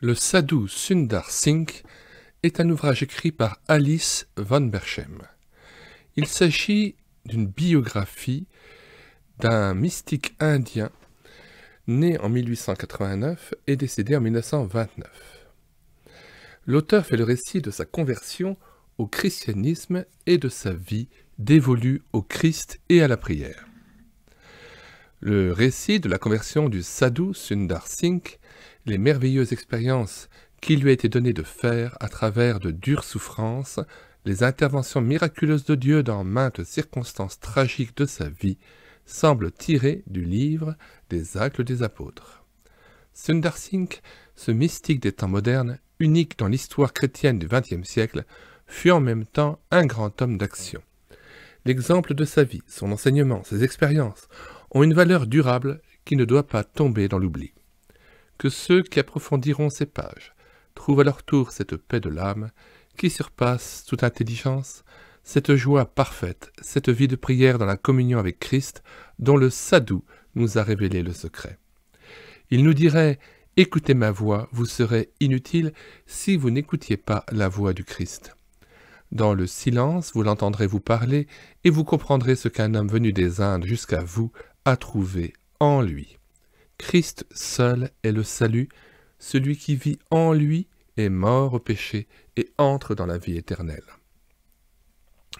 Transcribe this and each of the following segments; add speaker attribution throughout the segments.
Speaker 1: Le Sadhu Sundar Singh est un ouvrage écrit par Alice von Berchem. Il s'agit d'une biographie d'un mystique indien né en 1889 et décédé en 1929. L'auteur fait le récit de sa conversion au christianisme et de sa vie dévolue au Christ et à la prière. Le récit de la conversion du sadhu Sundar Singh les merveilleuses expériences qu'il lui a été donné de faire à travers de dures souffrances, les interventions miraculeuses de Dieu dans maintes circonstances tragiques de sa vie, semblent tirées du livre des Actes des Apôtres. Sundar Singh, ce mystique des temps modernes, unique dans l'histoire chrétienne du XXe siècle, fut en même temps un grand homme d'action. L'exemple de sa vie, son enseignement, ses expériences ont une valeur durable qui ne doit pas tomber dans l'oubli que ceux qui approfondiront ces pages trouvent à leur tour cette paix de l'âme qui surpasse toute intelligence, cette joie parfaite, cette vie de prière dans la communion avec Christ dont le Sadou nous a révélé le secret. Il nous dirait « Écoutez ma voix, vous serez inutile si vous n'écoutiez pas la voix du Christ ». Dans le silence, vous l'entendrez vous parler et vous comprendrez ce qu'un homme venu des Indes jusqu'à vous a trouvé en lui. Christ seul est le salut, celui qui vit en lui est mort au péché et entre dans la vie éternelle.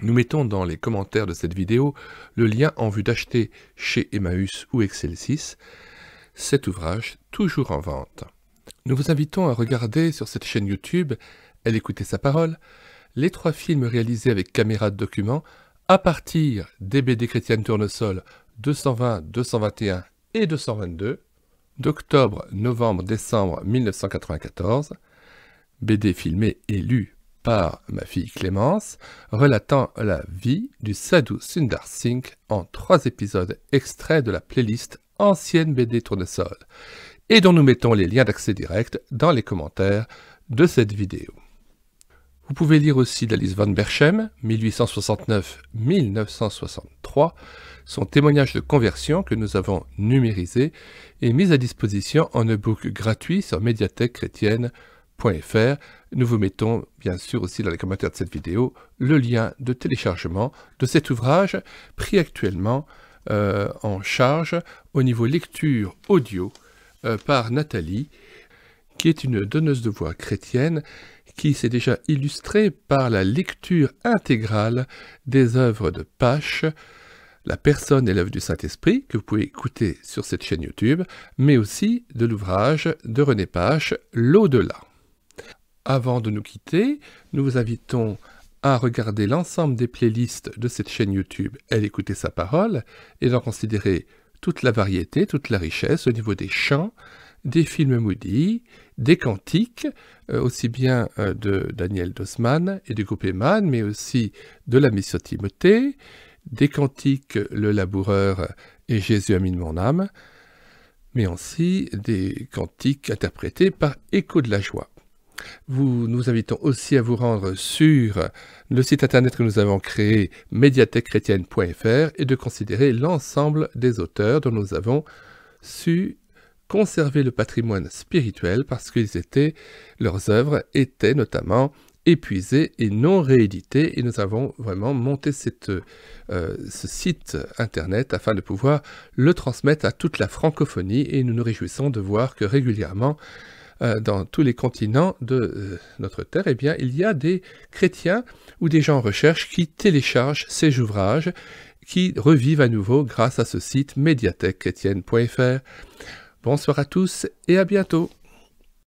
Speaker 1: Nous mettons dans les commentaires de cette vidéo le lien en vue d'acheter chez Emmaüs ou Excelsis cet ouvrage toujours en vente. Nous vous invitons à regarder sur cette chaîne YouTube, Elle écoutait sa parole, les trois films réalisés avec caméra de document à partir des BD chrétiennes Tournesol 220, 221 et 222, d'octobre, novembre, décembre 1994, BD filmé et lu par ma fille Clémence, relatant la vie du Sadhu Sundar Singh en trois épisodes extraits de la playlist Ancienne BD Tournesol, et dont nous mettons les liens d'accès direct dans les commentaires de cette vidéo. Vous pouvez lire aussi d'Alice van Berchem, 1869-1963, son témoignage de conversion que nous avons numérisé et mis à disposition en e-book gratuit sur médiathèquechrétienne.fr. Nous vous mettons bien sûr aussi dans les commentaires de cette vidéo le lien de téléchargement de cet ouvrage pris actuellement euh, en charge au niveau lecture audio euh, par Nathalie, qui est une donneuse de voix chrétienne qui s'est déjà illustré par la lecture intégrale des œuvres de Pache, la personne et l'œuvre du Saint-Esprit, que vous pouvez écouter sur cette chaîne YouTube, mais aussi de l'ouvrage de René Pache, L'au-delà. Avant de nous quitter, nous vous invitons à regarder l'ensemble des playlists de cette chaîne YouTube, Elle écouter sa parole, et d'en considérer toute la variété, toute la richesse au niveau des chants, des films Moody, des cantiques, euh, aussi bien euh, de Daniel Dosman et du groupe Eman, mais aussi de la Mission Timothée, des cantiques Le Laboureur et Jésus de mon âme, mais aussi des cantiques interprétés par Écho de la Joie. Vous nous invitons aussi à vous rendre sur le site internet que nous avons créé, médiathèquechrétienne.fr, et de considérer l'ensemble des auteurs dont nous avons su conserver le patrimoine spirituel parce que leurs œuvres étaient notamment épuisées et non rééditées et nous avons vraiment monté euh, ce site internet afin de pouvoir le transmettre à toute la francophonie et nous nous réjouissons de voir que régulièrement euh, dans tous les continents de euh, notre Terre, eh bien, il y a des chrétiens ou des gens en recherche qui téléchargent ces ouvrages qui revivent à nouveau grâce à ce site médiathèquechrétienne.fr. Bonsoir à tous et à bientôt